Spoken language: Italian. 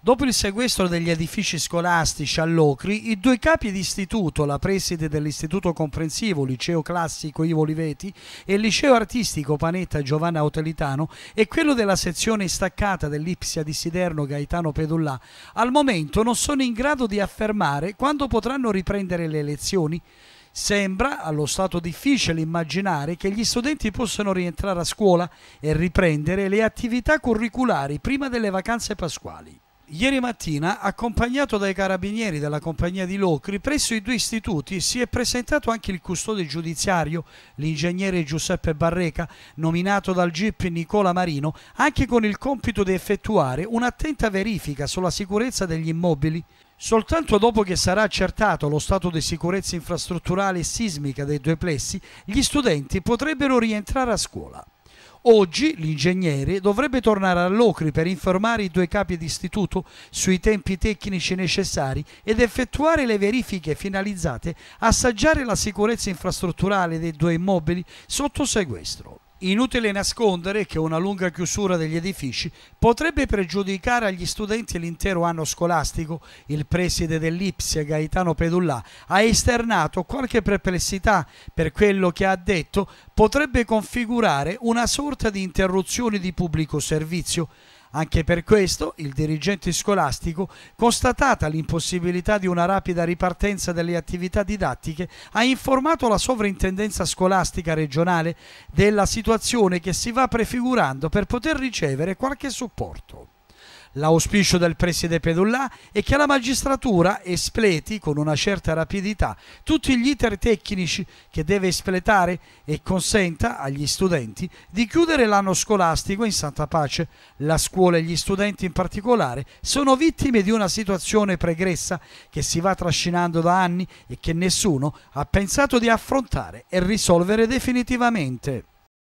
Dopo il sequestro degli edifici scolastici a Locri, i due capi di istituto, la preside dell'Istituto Comprensivo Liceo Classico Ivo Liveti e il Liceo Artistico Panetta Giovanna Otelitano e quello della sezione staccata dell'Ipsia di Siderno Gaetano Pedullà, al momento non sono in grado di affermare quando potranno riprendere le lezioni. Sembra allo stato difficile immaginare che gli studenti possano rientrare a scuola e riprendere le attività curriculari prima delle vacanze pasquali. Ieri mattina, accompagnato dai carabinieri della compagnia di Locri, presso i due istituti si è presentato anche il custode giudiziario, l'ingegnere Giuseppe Barreca, nominato dal GIP Nicola Marino, anche con il compito di effettuare un'attenta verifica sulla sicurezza degli immobili. Soltanto dopo che sarà accertato lo stato di sicurezza infrastrutturale e sismica dei due plessi, gli studenti potrebbero rientrare a scuola. Oggi l'ingegnere dovrebbe tornare a Locri per informare i due capi d'istituto sui tempi tecnici necessari ed effettuare le verifiche finalizzate a assaggiare la sicurezza infrastrutturale dei due immobili sotto sequestro. Inutile nascondere che una lunga chiusura degli edifici potrebbe pregiudicare agli studenti l'intero anno scolastico. Il preside dell'Ipsia, Gaetano Pedullà, ha esternato qualche perplessità per quello che ha detto potrebbe configurare una sorta di interruzione di pubblico servizio. Anche per questo il dirigente scolastico, constatata l'impossibilità di una rapida ripartenza delle attività didattiche, ha informato la sovrintendenza scolastica regionale della situazione che si va prefigurando per poter ricevere qualche supporto l'auspicio del preside Pedullà è che la magistratura espleti con una certa rapidità tutti gli iter tecnici che deve espletare e consenta agli studenti di chiudere l'anno scolastico in santa pace. La scuola e gli studenti in particolare sono vittime di una situazione pregressa che si va trascinando da anni e che nessuno ha pensato di affrontare e risolvere definitivamente.